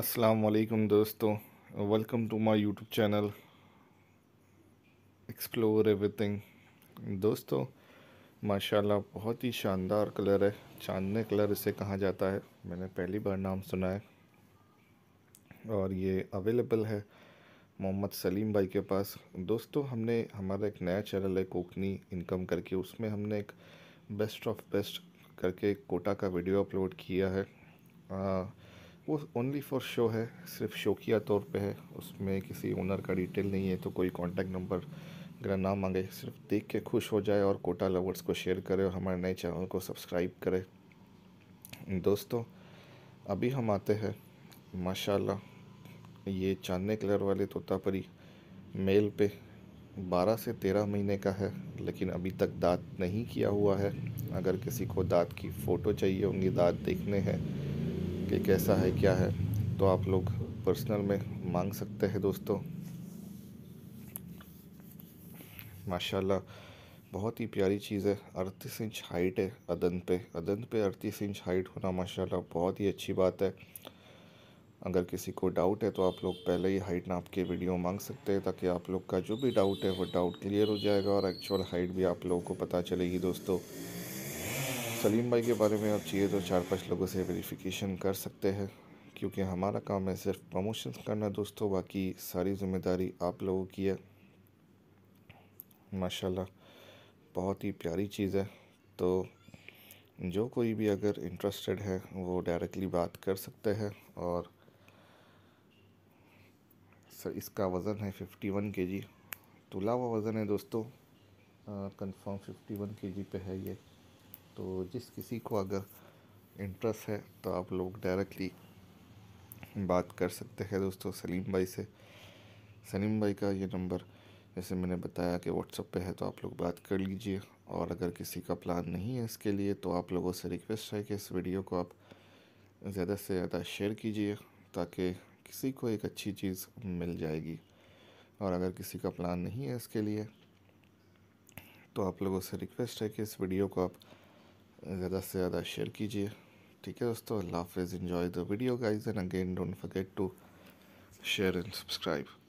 अस्सलाम वालेकुम दोस्तों welcome to my YouTube channel explore everything दोस्तों माशाल्लाह बहुत ही शानदार कलर है चांदने कलर इसे कहा जाता है मैंने पहली बार नाम सुना है और ये अवेलेबल है मोहम्मद सलीम भाई के पास दोस्तों हमने हमारा एक नया चैनल है कोकनी इनकम करके उसमें हमने एक बेस्ट ऑफ बेस्ट करके कोटा का वीडियो अपलोड किया है आ, वो ओनली फॉर शो है सिर्फ शोकिया तौर पे है उसमें किसी ओनर का डिटेल नहीं है तो कोई कांटेक्ट नंबर अगर ना मांगे सिर्फ देख के खुश हो जाए और कोटा लवर्स को शेयर करें और हमारे नए चैनल को सब्सक्राइब करें दोस्तों अभी हम आते हैं माशाल्लाह ये चांदने कलर वाले तोतापरी मेल पे 12 से 13 महीने का है लेकिन अभी तक दांत नहीं किया हुआ है अगर किसी को दांत की फ़ोटो चाहिए उनकी दांत देखने हैं कि कैसा है क्या है तो आप लोग पर्सनल में मांग सकते हैं दोस्तों माशाल्लाह बहुत ही प्यारी चीज़ है अड़तीस इंच हाइट है अदन पे अदन पे अड़तीस इंच हाइट होना माशाल्लाह बहुत ही अच्छी बात है अगर किसी को डाउट है तो आप लोग पहले ही हाइट नाप के वीडियो मांग सकते हैं ताकि आप लोग का जो भी डाउट है वो डाउट क्लियर हो जाएगा और एक्चुअल हाइट भी आप लोगों को पता चलेगी दोस्तों सलीम भाई के बारे में आप चाहिए तो चार पांच लोगों से वेरिफिकेशन कर सकते हैं क्योंकि हमारा काम है सिर्फ प्रमोशन करना दोस्तों बाकी सारी जिम्मेदारी आप लोगों की है माशाल्लाह बहुत ही प्यारी चीज़ है तो जो कोई भी अगर इंटरेस्टेड है वो डायरेक्टली बात कर सकते हैं और सर इसका वज़न है फिफ्टी वन के जी तुला हुआ वज़न है दोस्तों कंफर्म फिफ्टी वन के जी पे है ये तो जिस किसी को अगर इंटरेस्ट है तो आप लोग डायरेक्टली बात कर सकते हैं दोस्तों सलीम भाई से सलीम भाई का ये नंबर जैसे मैंने बताया कि व्हाट्सअप पे है तो आप लोग बात कर लीजिए और अगर किसी का प्लान नहीं है इसके लिए तो आप लोगों से रिक्वेस्ट है कि इस वीडियो को आप ज़्यादा से ज़्यादा शेयर कीजिए ताकि किसी को एक अच्छी चीज़ मिल जाएगी और अगर किसी का प्लान नहीं है इसके लिए तो आप लोगों से रिक्वेस्ट है कि इस वीडियो को आप ज़्यादा से ज़्यादा शेयर कीजिए ठीक है दोस्तों अल्लाह हाफिज़ enjoy the video guys and again don't forget to share and subscribe